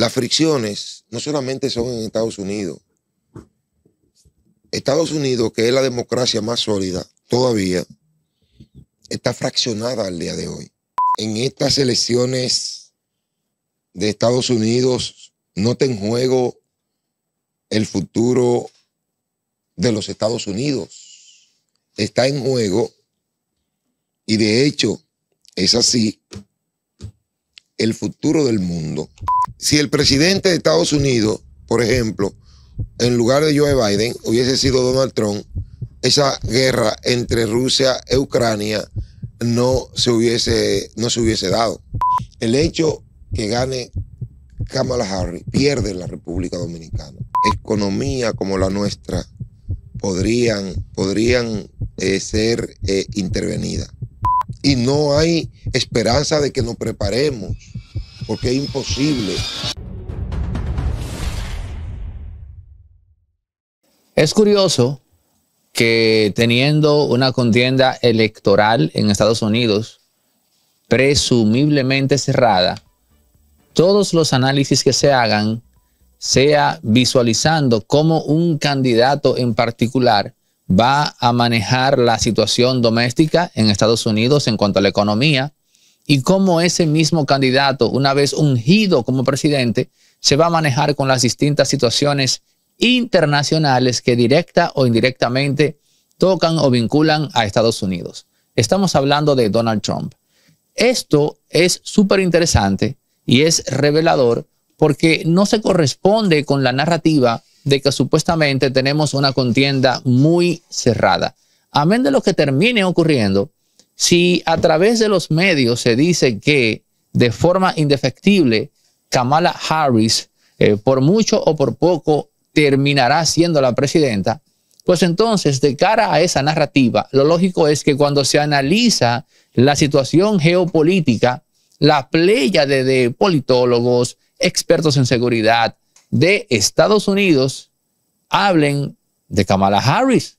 Las fricciones no solamente son en Estados Unidos. Estados Unidos, que es la democracia más sólida todavía, está fraccionada al día de hoy. En estas elecciones de Estados Unidos no está en juego el futuro de los Estados Unidos. Está en juego y de hecho es así el futuro del mundo. Si el presidente de Estados Unidos, por ejemplo, en lugar de Joe Biden, hubiese sido Donald Trump, esa guerra entre Rusia e Ucrania no se hubiese, no se hubiese dado. El hecho que gane Kamala Harris pierde la República Dominicana. Economía como la nuestra podrían, podrían eh, ser eh, intervenidas y no hay esperanza de que nos preparemos, porque es imposible. Es curioso que teniendo una contienda electoral en Estados Unidos presumiblemente cerrada, todos los análisis que se hagan sea visualizando como un candidato en particular va a manejar la situación doméstica en Estados Unidos en cuanto a la economía y cómo ese mismo candidato, una vez ungido como presidente, se va a manejar con las distintas situaciones internacionales que directa o indirectamente tocan o vinculan a Estados Unidos. Estamos hablando de Donald Trump. Esto es súper interesante y es revelador porque no se corresponde con la narrativa de que supuestamente tenemos una contienda muy cerrada. Amén de lo que termine ocurriendo, si a través de los medios se dice que de forma indefectible Kamala Harris, eh, por mucho o por poco, terminará siendo la presidenta, pues entonces, de cara a esa narrativa, lo lógico es que cuando se analiza la situación geopolítica, la playa de, de politólogos, expertos en seguridad, de Estados Unidos hablen de Kamala Harris.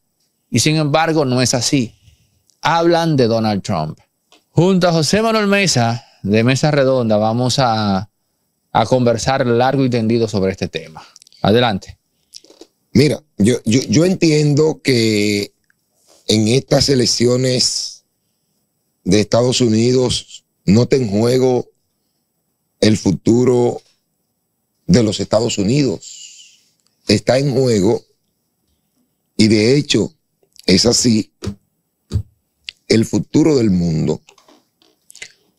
Y sin embargo, no es así. Hablan de Donald Trump. Junto a José Manuel Mesa, de Mesa Redonda, vamos a, a conversar largo y tendido sobre este tema. Adelante. Mira, yo, entiendo que en estas elecciones de Estados Unidos no te en juego el futuro de los Estados Unidos. Está en juego y de hecho es así el futuro del mundo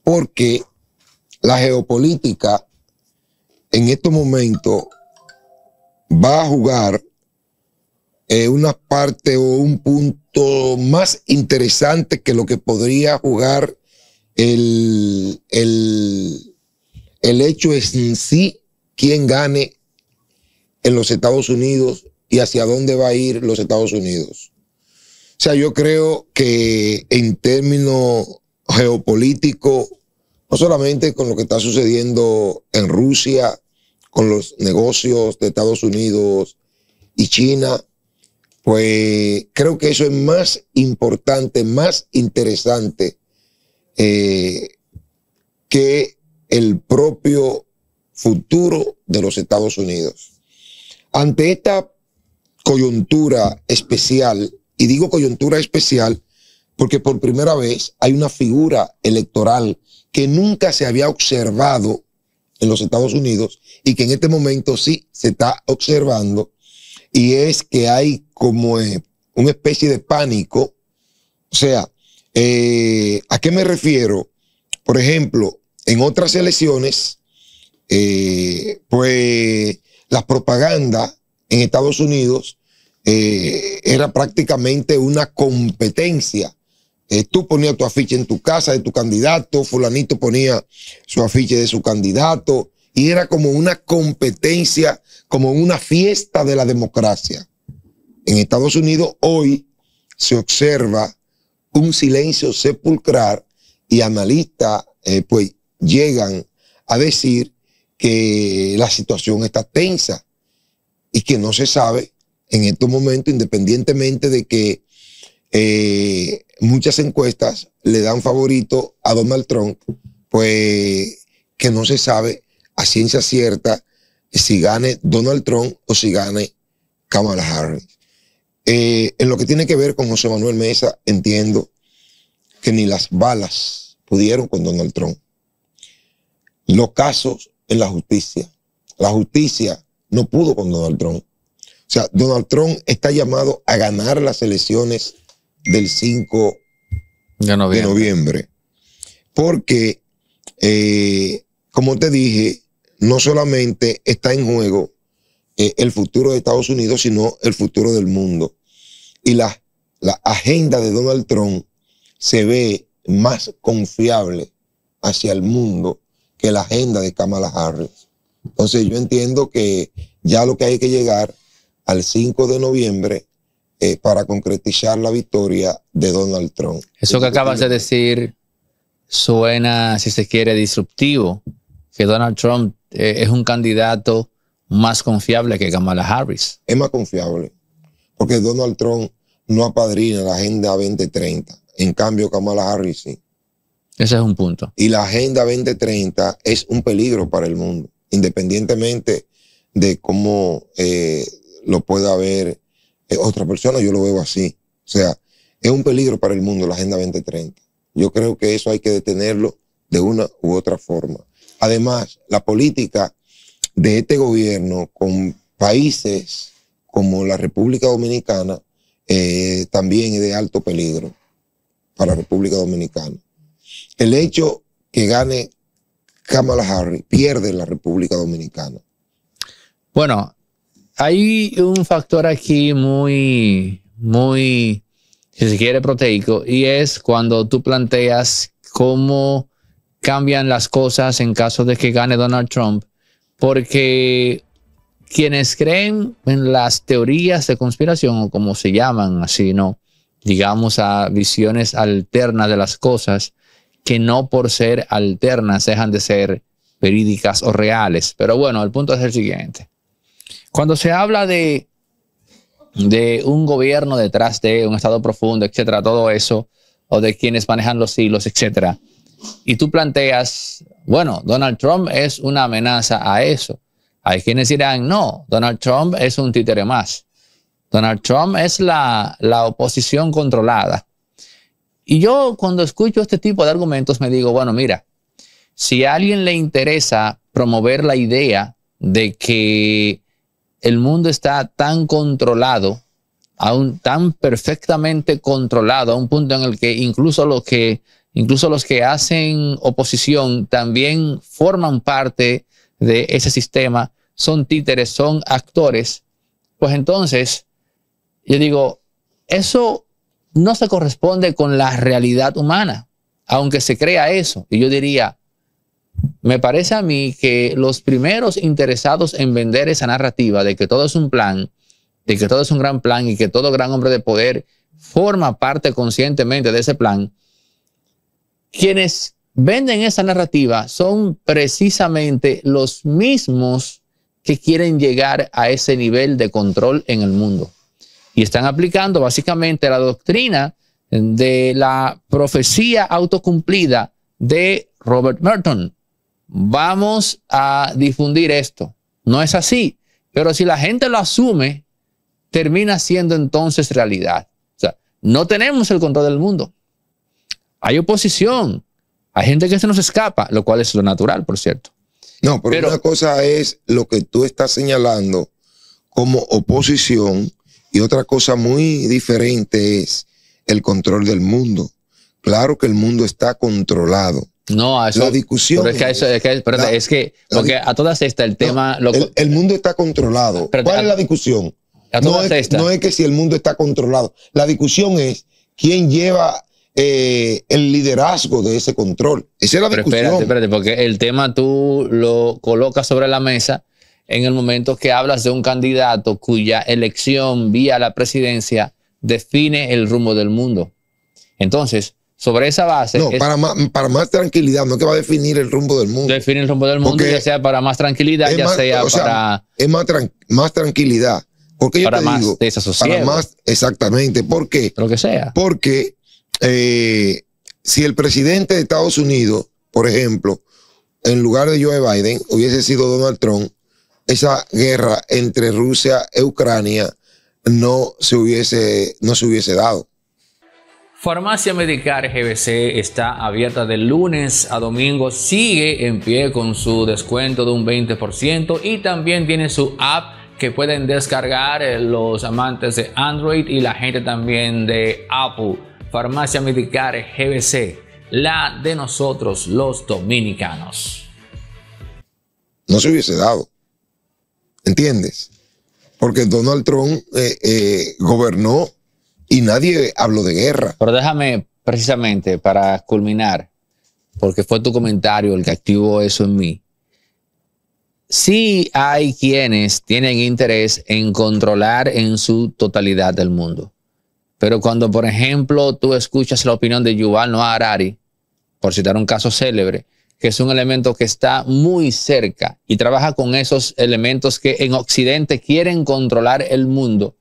porque la geopolítica en estos momentos va a jugar eh, una parte o un punto más interesante que lo que podría jugar el, el, hecho en sí quién gane en los Estados Unidos y hacia dónde va a ir los Estados Unidos. O sea, yo creo que en términos geopolíticos, no solamente con lo que está sucediendo en Rusia, con los negocios de Estados Unidos y China, pues creo que eso es más importante, más interesante eh, que el propio futuro de los Estados Unidos. Ante esta coyuntura especial, y digo coyuntura especial porque por primera vez hay una figura electoral que nunca se había observado en los Estados Unidos y que en este momento sí se está observando, y es que hay como eh, una especie de pánico. O sea, eh, ¿a qué me refiero? Por ejemplo, en otras elecciones, eh, pues la propaganda en Estados Unidos eh, era prácticamente una competencia. Eh, tú ponías tu afiche en tu casa de tu candidato, fulanito ponía su afiche de su candidato, y era como una competencia, como una fiesta de la democracia. En Estados Unidos hoy se observa un silencio sepulcral y analistas pues llegan a decir que la situación está tensa y que no se sabe en estos momentos, independientemente de que eh, muchas encuestas le dan favorito a Donald Trump, pues que no se sabe a ciencia cierta si gane Donald Trump o si gane Kamala Harris. Eh, en lo que tiene que ver con José Manuel Mesa, entiendo que ni las balas pudieron con Donald Trump. Los casos la justicia. La justicia no pudo con Donald Trump. O sea, Donald Trump está llamado a ganar las elecciones del 5 de noviembre, porque, eh, como te dije, no solamente está en juego eh, el futuro de Estados Unidos, sino el futuro del mundo. Y la, la agenda de Donald Trump se ve más confiable hacia el mundo que la agenda de Kamala Harris. Entonces yo entiendo que ya lo que hay que llegar al 5 de noviembre eh, para concretizar la victoria de Donald Trump. Eso que acabas de decir suena, si se quiere, disruptivo, que Donald Trump eh, es un candidato más confiable que Kamala Harris. Es más confiable, porque Donald Trump no apadrina la Agenda 2030. En cambio, Kamala Harris sí. Ese es un punto. Y la Agenda 2030 es un peligro para el mundo, independientemente de cómo eh, lo pueda ver eh, otra persona, yo lo veo así. O sea, es un peligro para el mundo la Agenda 2030. Yo creo que eso hay que detenerlo de una u otra forma. Además, la política de este gobierno con países como la República Dominicana eh, también es de alto peligro para la República Dominicana el hecho que gane Kamala Harris pierde la República Dominicana? Bueno, hay un factor aquí muy, muy, si se quiere, proteico, y es cuando tú planteas cómo cambian las cosas en caso de que gane Donald Trump, porque quienes creen en las teorías de conspiración, o como se llaman así, ¿no? Digamos a visiones alternas de las cosas, que no por ser alternas dejan de ser verídicas o reales. Pero bueno, el punto es el siguiente. Cuando se habla de, de un gobierno detrás de un estado profundo, etcétera, todo eso, o de quienes manejan los hilos, etcétera, y tú planteas, bueno, Donald Trump es una amenaza a eso. Hay quienes dirán, no, Donald Trump es un títere más. Donald Trump es la, la oposición controlada. Y yo cuando escucho este tipo de argumentos me digo, bueno, mira, si a alguien le interesa promover la idea de que el mundo está tan controlado, aún tan perfectamente controlado, a un punto en el que incluso los que, incluso los que hacen oposición también forman parte de ese sistema, son títeres, son actores, pues entonces yo digo, eso no se corresponde con la realidad humana, aunque se crea eso. Y yo diría, me parece a mí que los primeros interesados en vender esa narrativa de que todo es un plan, de que todo es un gran plan y que todo gran hombre de poder forma parte conscientemente de ese plan, quienes venden esa narrativa son precisamente los mismos que quieren llegar a ese nivel de control en el mundo y están aplicando básicamente la doctrina de la profecía autocumplida de Robert Merton. Vamos a difundir esto. No es así, pero si la gente lo asume, termina siendo entonces realidad. O sea, no tenemos el control del mundo. Hay oposición, hay gente que se nos escapa, lo cual es lo natural, por cierto. No, pero, pero una cosa es lo que tú estás señalando como oposición y otra cosa muy diferente es el control del mundo. Claro que el mundo está controlado. No, eso, la discusión. Pero es que, es, que, espérate, es que porque a todas estas el tema. el, mundo está controlado. ¿Cuál es la discusión? A todas no, es, no es que si el mundo está controlado. La discusión es quién lleva eh, el liderazgo de ese control. Esa es la discusión. Pero espérate, espérate, porque el tema tú lo colocas sobre la mesa en el momento que hablas de un candidato cuya elección vía la presidencia define el rumbo del mundo. Entonces, sobre esa base. No, para, más, para más tranquilidad, no que va a definir el rumbo del mundo. Define el rumbo del mundo, ya sea para más tranquilidad, ya sea para. es más, más tranquilidad. Porque yo para más digo, para más, exactamente. ¿Por qué? Lo que sea. Porque eh, si el presidente de Estados Unidos, por ejemplo, en lugar de Joe Biden, hubiese sido Donald Trump, esa guerra entre Rusia e Ucrania no se hubiese, no se hubiese dado. Farmacia Medicar GBC está abierta de lunes a domingo, sigue en pie con su descuento de un 20% y también tiene su app que pueden descargar eh, los amantes de Android y la gente también de Apple. Farmacia Medicar GBC, la de nosotros los dominicanos. No se hubiese dado. ¿Entiendes? Porque Donald Trump eh, eh, gobernó y nadie habló de guerra. Pero déjame precisamente para culminar, porque fue tu comentario el que activó eso en mí. Sí hay quienes tienen interés en controlar en su totalidad el mundo. Pero cuando, por ejemplo, tú escuchas la opinión de Yuval Noah Harari, por citar un caso célebre, que es un elemento que está muy cerca y trabaja con esos elementos que en Occidente quieren controlar el mundo.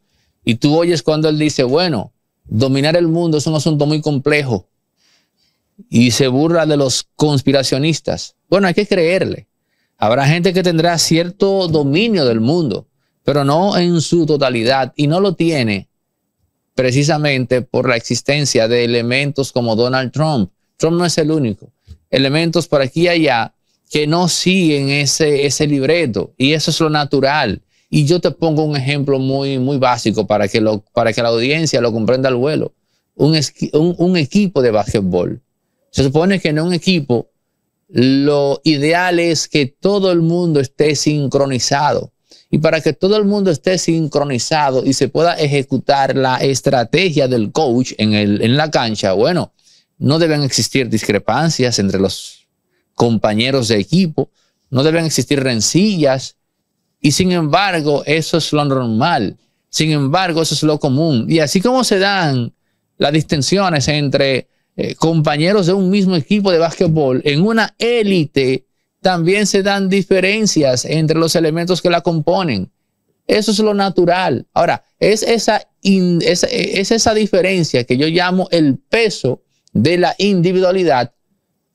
Y tú oyes cuando él dice, bueno, dominar el mundo es un asunto muy complejo. Y se burla de los conspiracionistas. Bueno, hay que creerle. Habrá gente que tendrá cierto dominio del mundo, pero no en su totalidad. Y no lo tiene precisamente por la existencia de elementos como Donald Trump. Trump no es el único elementos por aquí y allá que no siguen ese, ese libreto. Y eso es lo natural. Y yo te pongo un ejemplo muy, muy básico para que, lo, para que la audiencia lo comprenda al vuelo. Un, equipo de básquetbol. Se supone que en un equipo lo ideal es que todo el mundo esté sincronizado. Y para que todo el mundo esté sincronizado y se pueda ejecutar la estrategia del coach en, en la cancha, bueno, no deben existir discrepancias entre los compañeros de equipo, no deben existir rencillas, y sin embargo eso es lo normal, sin embargo eso es lo común. Y así como se dan las distensiones entre eh, compañeros de un mismo equipo de básquetbol, en una élite también se dan diferencias entre los elementos que la componen. Eso es lo natural. Ahora, es esa, es esa diferencia que yo llamo el peso de la individualidad,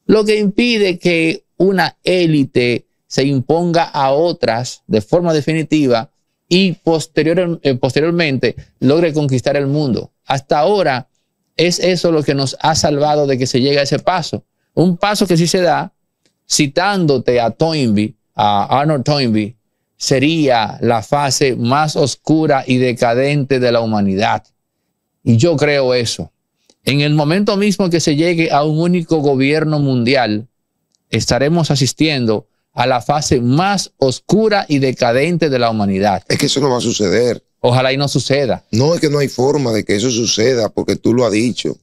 lo que impide que una élite se imponga a otras de forma definitiva y eh, posteriormente logre conquistar el mundo. Hasta ahora es eso lo que nos ha salvado de que se llegue a ese paso. Un paso que sí se da, citándote a Toynbee, a Arnold Toynbee, sería la fase más oscura y decadente de la humanidad. Y yo creo eso. En el momento mismo que se llegue a un único gobierno mundial, estaremos asistiendo a la fase más oscura y decadente de la humanidad. Es que eso no va a suceder. Ojalá y no suceda. No, es que no hay forma de que eso suceda, porque tú lo has dicho.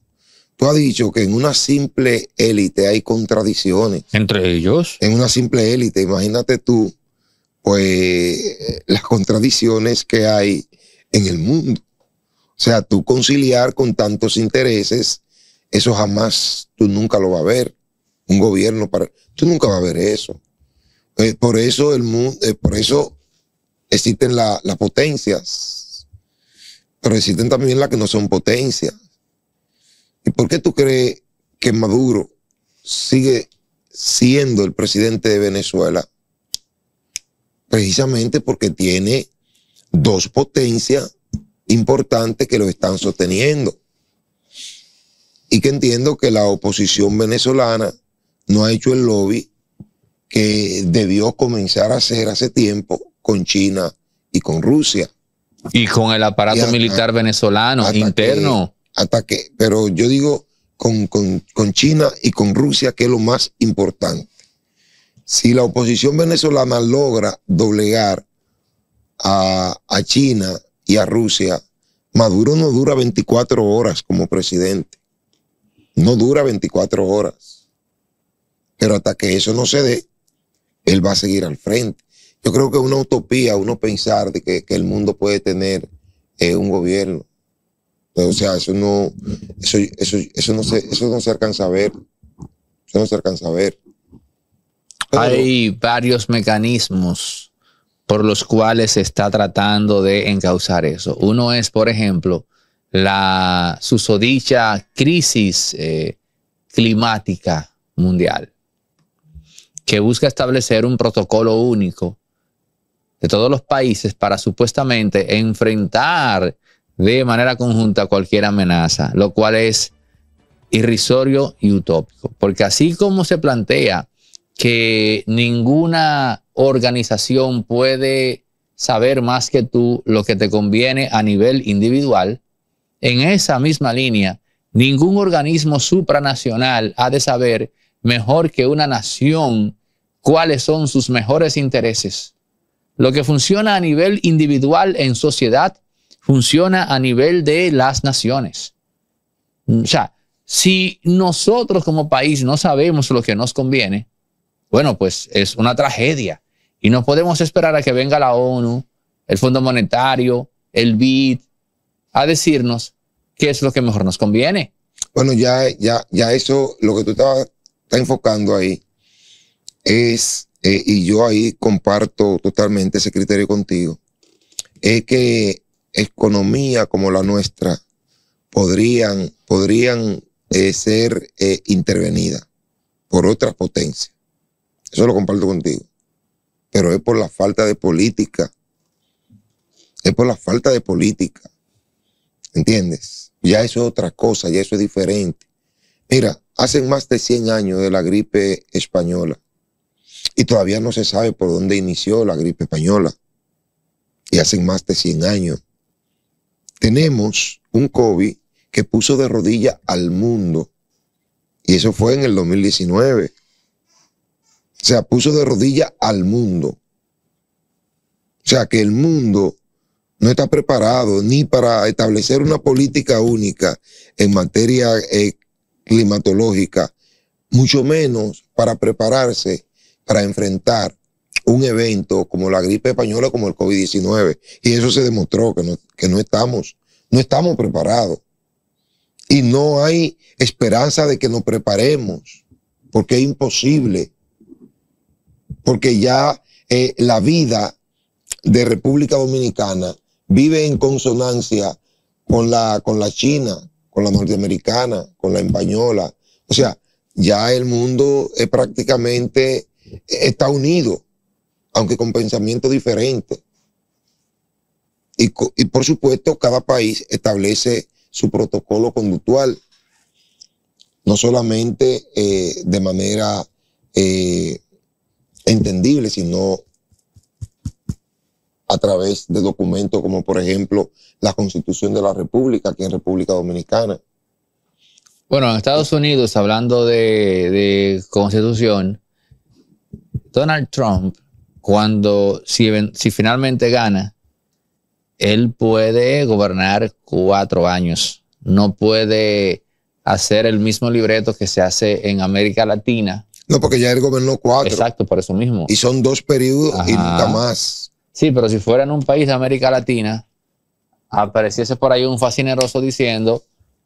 Tú has dicho que en una simple élite hay contradicciones. Entre ellos. En una simple élite, imagínate tú, pues las contradicciones que hay en el mundo. O sea, tú conciliar con tantos intereses, eso jamás, tú nunca lo vas a ver. Un gobierno para, tú nunca vas a ver eso. Eh, por eso el mundo, eh, por eso existen las potencias, pero existen también las que no son potencias. ¿Y por qué tú crees que Maduro sigue siendo el presidente de Venezuela? Precisamente porque tiene dos potencias importante que lo están sosteniendo. Y que entiendo que la oposición venezolana no ha hecho el lobby que debió comenzar a hacer hace tiempo con China y con Rusia. Y con el aparato militar venezolano interno. hasta que, pero yo digo con, con, China y con Rusia, que es lo más importante. Si la oposición venezolana logra doblegar a, a China a Rusia, Maduro no dura 24 horas como presidente. No dura 24 horas. Pero hasta que eso no se dé, él va a seguir al frente. Yo creo que es una utopía uno pensar de que, el mundo puede tener eh, un gobierno. O sea, eso no, eso, eso, no se, eso no se alcanza a ver. Eso no se alcanza a ver. Hay varios mecanismos por los cuales se está tratando de encauzar eso. Uno es, por ejemplo, la susodicha crisis eh, climática mundial, que busca establecer un protocolo único de todos los países para supuestamente enfrentar de manera conjunta cualquier amenaza, lo cual es irrisorio y utópico, porque así como se plantea que ninguna organización puede saber más que tú lo que te conviene a nivel individual, en esa misma línea, ningún organismo supranacional ha de saber mejor que una nación cuáles son sus mejores intereses. Lo que funciona a nivel individual en sociedad funciona a nivel de las naciones. Mm, o sea, si nosotros como país no sabemos lo que nos conviene, bueno, pues es una tragedia. Y no podemos esperar a que venga la ONU, el Fondo Monetario, el BID, a decirnos qué es lo que mejor nos conviene. Bueno, ya, ya, ya eso, lo que tú estás está enfocando ahí, es, eh, y yo ahí comparto totalmente ese criterio contigo, es que economía como la nuestra podrían, podrían eh, ser eh, intervenidas por otras potencias. Eso lo comparto contigo pero es por la falta de política. Es por la falta de política. ¿Entiendes? Ya eso es otra cosa, ya eso es diferente. Mira, hacen más de 100 años de la gripe española y todavía no se sabe por dónde inició la gripe española. Y hacen más de 100 años. Tenemos un COVID que puso de rodilla al mundo. Y eso fue en el 2019 se puso de rodilla al mundo. O sea, que el mundo no está preparado ni para establecer una política única en materia eh, climatológica, mucho menos para prepararse para enfrentar un evento como la gripe española, como el COVID-19. Y eso se demostró que no, estamos, no estamos preparados. Y no hay esperanza de que nos preparemos, porque es imposible porque ya eh, la vida de República Dominicana vive en consonancia con la, con la china, con la norteamericana, con la española. O sea, ya el mundo es prácticamente eh, está unido, aunque con pensamientos diferente. Y, por supuesto, cada país establece su protocolo conductual, no solamente eh, de manera entendible, sino a través de documentos como por ejemplo la Constitución de la República aquí en República Dominicana. Bueno, en Estados Unidos, hablando de, constitución, Donald Trump, cuando si finalmente gana, él puede gobernar cuatro años. No puede hacer el mismo libreto que se hace en América Latina, no, porque ya él gobernó cuatro. Exacto, por eso mismo. Y son dos periodos y nunca más. Sí, pero si fuera en un país de América Latina, apareciese por ahí un fascineroso diciendo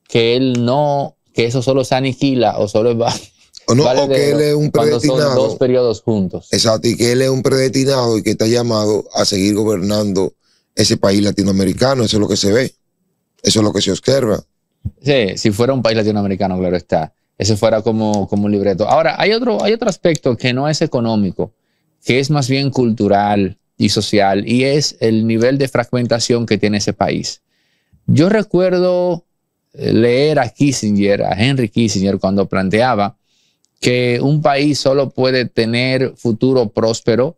que él no, que eso solo se aniquila o solo va. O, no, que él es un predestinado. Son dos periodos juntos. Exacto, y que él es un predestinado y que está llamado a seguir gobernando ese país latinoamericano. Eso es lo que se ve. Eso es lo que se observa. Sí, si fuera un país latinoamericano, claro está. Ese fuera como, como un libreto. Ahora, hay otro, hay otro aspecto que no es económico, que es más bien cultural y social, y es el nivel de fragmentación que tiene ese país. Yo recuerdo eh, leer a Kissinger, a Henry Kissinger, cuando planteaba que un país solo puede tener futuro próspero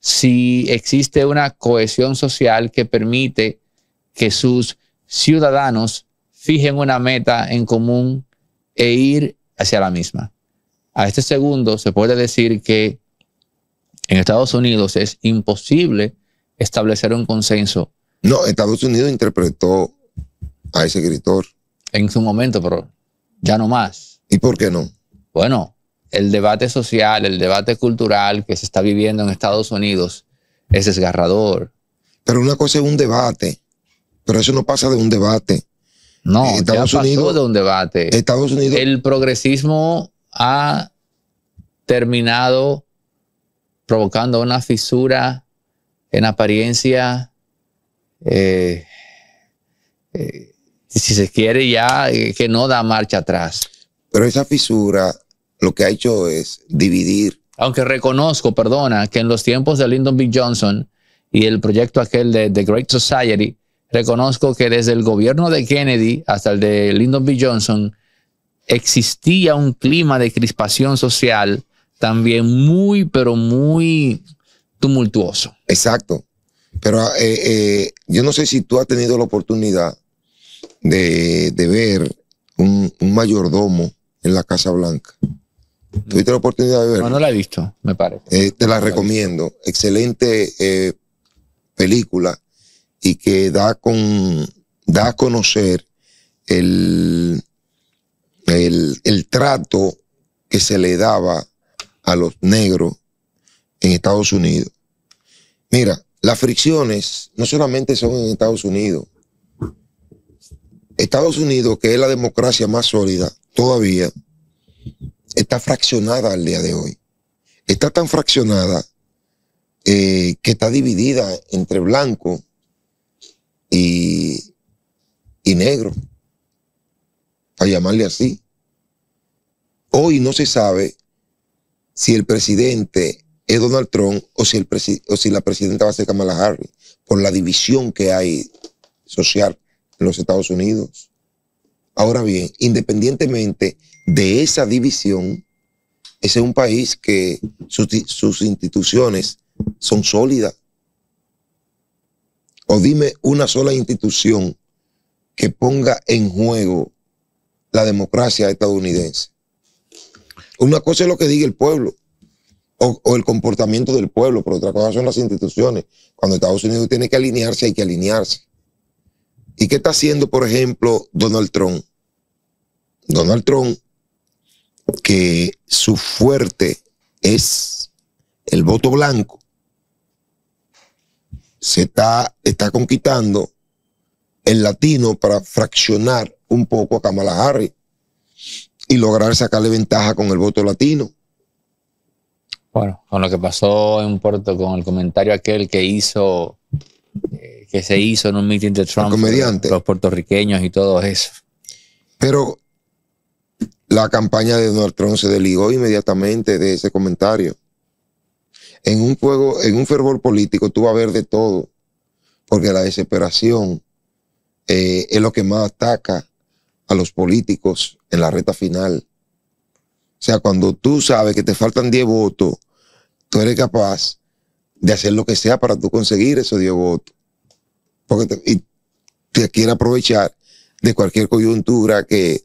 si existe una cohesión social que permite que sus ciudadanos fijen una meta en común e ir hacia la misma. A este segundo se puede decir que en Estados Unidos es imposible establecer un consenso. No, Estados Unidos interpretó a ese escritor. En su momento, pero ya no más. ¿Y por qué no? Bueno, el debate social, el debate cultural que se está viviendo en Estados Unidos es desgarrador. Pero una cosa es un debate, pero eso no pasa de un debate. No, eh, Estados de un debate. Estados Unidos. El progresismo ha terminado provocando una fisura en apariencia, eh, eh, si se quiere ya, que no da marcha atrás. Pero esa fisura lo que ha hecho es dividir. Aunque reconozco, perdona, que en los tiempos de Lyndon B. Johnson y el proyecto aquel de The Great Society, reconozco que desde el gobierno de Kennedy hasta el de Lyndon B. Johnson existía un clima de crispación social también muy, pero muy tumultuoso. Exacto. Pero eh, eh, yo no sé si tú has tenido la oportunidad de, ver un, mayordomo en la Casa Blanca. ¿Tuviste la oportunidad de verlo? No, no la he visto, me parece. Eh, te la, recomiendo. Excelente película y que da, con, da a conocer el, el, trato que se le daba a los negros en Estados Unidos. Mira, las fricciones no solamente son en Estados Unidos. Estados Unidos, que es la democracia más sólida todavía, está fraccionada al día de hoy. Está tan fraccionada eh, que está dividida entre blancos y, y negro, a llamarle así. Hoy no se sabe si el presidente es Donald Trump o si, o si la presidenta va a ser Kamala Harris, por la división que hay social en los Estados Unidos. Ahora bien, independientemente de esa división, ese es un país que sus instituciones son sólidas, o dime una sola institución que ponga en juego la democracia estadounidense. Una cosa es lo que diga el pueblo o, el comportamiento del pueblo, pero otra cosa son las instituciones. Cuando Estados Unidos tiene que alinearse, hay que alinearse. ¿Y qué está haciendo, por ejemplo, Donald Trump? Donald Trump, que su fuerte es el voto blanco, se está, está conquistando el latino para fraccionar un poco a Kamala Harris y lograr sacarle ventaja con el voto latino. Bueno, con lo que pasó en Puerto, con el comentario aquel que hizo, eh, que se hizo en un meeting de Trump, los puertorriqueños y todo eso. Pero la campaña de Donald Trump se desligó inmediatamente de ese comentario en un juego, en un fervor político, tú vas a ver de todo, porque la desesperación eh, es lo que más ataca a los políticos en la reta final. O sea, cuando tú sabes que te faltan 10 votos, tú eres capaz de hacer lo que sea para tú conseguir esos 10 votos. Porque y te quiere aprovechar de cualquier coyuntura que,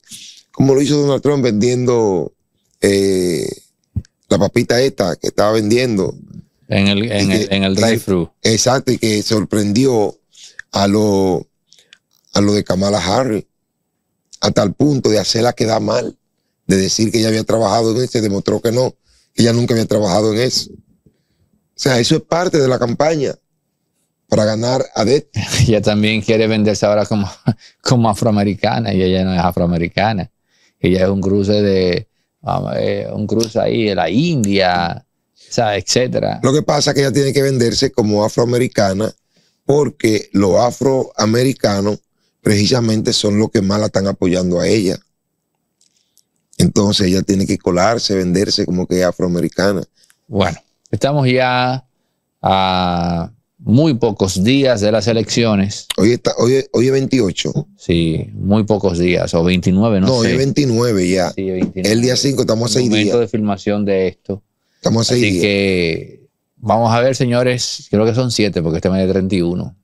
como lo hizo Donald Trump vendiendo eh, la papita esta que estaba vendiendo, en el, en, drive-thru. Exacto, y que sorprendió a lo, a lo de Kamala Harris, a tal punto de hacerla quedar mal, de decir que ella había trabajado en eso, y demostró que no, que ella nunca había trabajado en eso. O sea, eso es parte de la campaña para ganar a Det. Ella también quiere venderse ahora como, como afroamericana y ella no es afroamericana. Ella es un cruce de, eh, un cruce ahí de la India, etcétera. Lo que pasa es que ella tiene que venderse como afroamericana porque los afroamericanos precisamente son los que más la están apoyando a ella. Entonces ella tiene que colarse, venderse como que es afroamericana. Bueno, estamos ya a muy pocos días de las elecciones. Hoy, está, hoy, hoy es 28. Sí, muy pocos días, o 29, no, sé. No, hoy es 29 ya. El día 5 estamos a 6 días. momento de filmación de esto. Estamos Así que vamos a ver, señores, creo que son siete porque este mes de 31.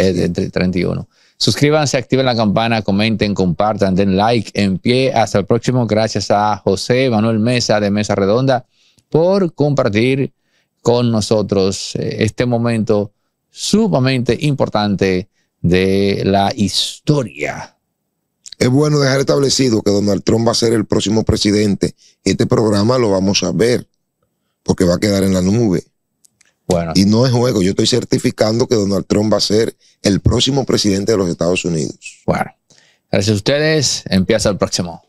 Es de 31. Ah, Suscríbanse, activen la campana, comenten, compartan, den like en pie. Hasta el próximo. Gracias a José Manuel Mesa de Mesa Redonda por compartir con nosotros eh, este momento sumamente importante de la historia es bueno dejar establecido que Donald Trump va a ser el próximo presidente. Este programa lo vamos a ver, porque va a quedar en la nube. Bueno. Y no es juego, yo estoy certificando que Donald Trump va a ser el próximo presidente de los Estados Unidos. Bueno, gracias a ustedes, empieza el próximo.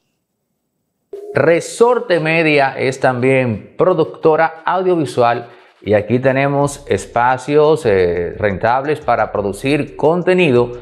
Resorte Media es también productora audiovisual y aquí tenemos espacios eh, rentables para producir contenido